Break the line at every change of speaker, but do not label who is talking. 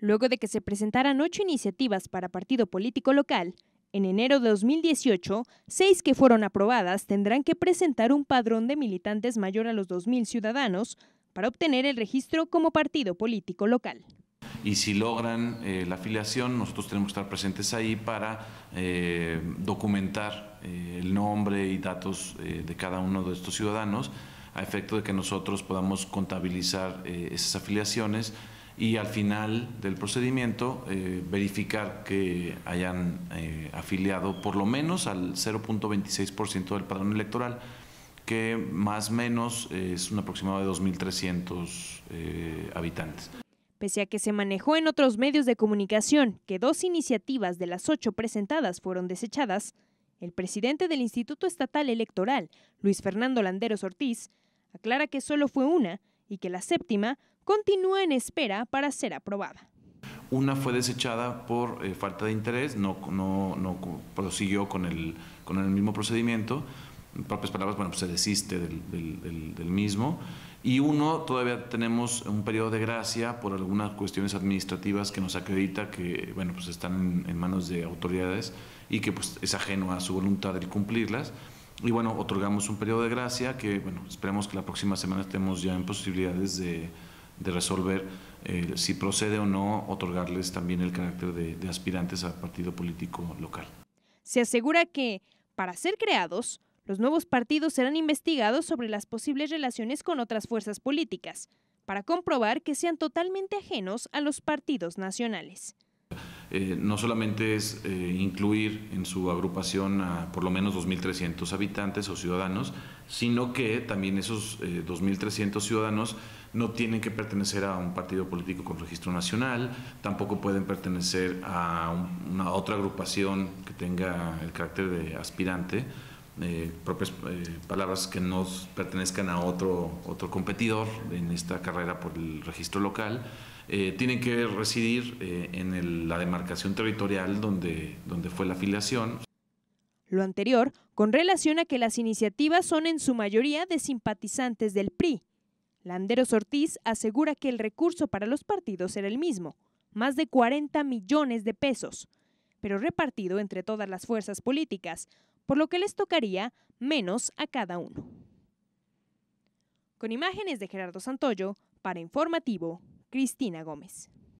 Luego de que se presentaran ocho iniciativas para partido político local, en enero de 2018, seis que fueron aprobadas tendrán que presentar un padrón de militantes mayor a los 2.000 ciudadanos para obtener el registro como partido político local.
Y si logran eh, la afiliación, nosotros tenemos que estar presentes ahí para eh, documentar eh, el nombre y datos de cada uno de estos ciudadanos a efecto de que nosotros podamos contabilizar esas afiliaciones y al final del procedimiento eh, verificar que hayan eh, afiliado por lo menos al 0.26% del padrón electoral, que más o menos eh, es un aproximado de 2.300 habitantes.
Pese a que se manejó en otros medios de comunicación que dos iniciativas de las ocho presentadas fueron desechadas, el presidente del Instituto Estatal Electoral, Luis Fernando Landeros Ortiz, aclara que solo fue una y que la séptima continúa en espera para ser aprobada.
Una fue desechada por eh, falta de interés, no, no, no prosiguió con el, con el mismo procedimiento. En propias palabras, bueno, pues se desiste del, del, mismo. Y uno, todavía tenemos un periodo de gracia por algunas cuestiones administrativas que nos acredita que, bueno, pues están en, manos de autoridades y que pues es ajeno a su voluntad de cumplirlas. Y bueno, otorgamos un periodo de gracia que, bueno, esperemos que la próxima semana estemos ya en posibilidades de, resolver eh, si procede o no otorgarles también el carácter de, de aspirantes a partido político local.
Se asegura que, para ser creados, los nuevos partidos serán investigados sobre las posibles relaciones con otras fuerzas políticas, para comprobar que sean totalmente ajenos a los partidos nacionales.
Eh, no solamente es eh, incluir en su agrupación a por lo menos 2.300 habitantes o ciudadanos, sino que también esos 2.300 eh, ciudadanos no tienen que pertenecer a un partido político con registro nacional, tampoco pueden pertenecer a una otra agrupación que tenga el carácter de aspirante, propias palabras que no pertenezcan a otro, otro competidor en esta carrera por el registro local eh, tienen que residir eh, en la demarcación territorial donde, donde fue la afiliación.
Lo anterior con relación a que las iniciativas son en su mayoría de simpatizantes del PRI. Landeros Ortiz asegura que el recurso para los partidos era el mismo, más de 40 millones de pesos, pero repartido entre todas las fuerzas políticas, por lo que les tocaría menos a cada uno. Con imágenes de Gerardo Santoyo, para Informativo Cristina Gómez.